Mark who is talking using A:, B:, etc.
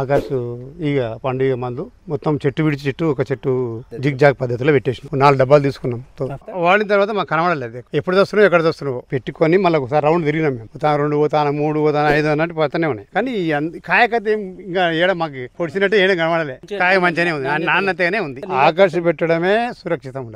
A: ఆకాశం ఇక పండుగ మందు మొత్తం చెట్టు విడిచి చెట్టు ఒక చెట్టు జిగ్ జాగ్ పద్ధతిలో పెట్టేసినాం నాలుగు డబ్బాలు తీసుకున్నాం వాడిన తర్వాత మాకు కనబడలేదు ఎప్పుడు తెస్తున్నావు ఎక్కడ తెస్తున్నావు పెట్టుకొని మళ్ళీ ఒకసారి రౌండ్ తిరిగినాం మేము పోతాను రెండు పోతాను మూడు పోతాను ఐదు అన్నట్టు పోతానే ఉన్నాయి కానీ కాయకైతే ఇంకా ఏడ మాకు పొడిచినట్టు ఏడ కనబడలేదు కాయ మంచిగానే ఉంది నాణ్యతగానే ఉంది ఆకర్ష పెట్టడమే
B: సురక్షితం ఉండదు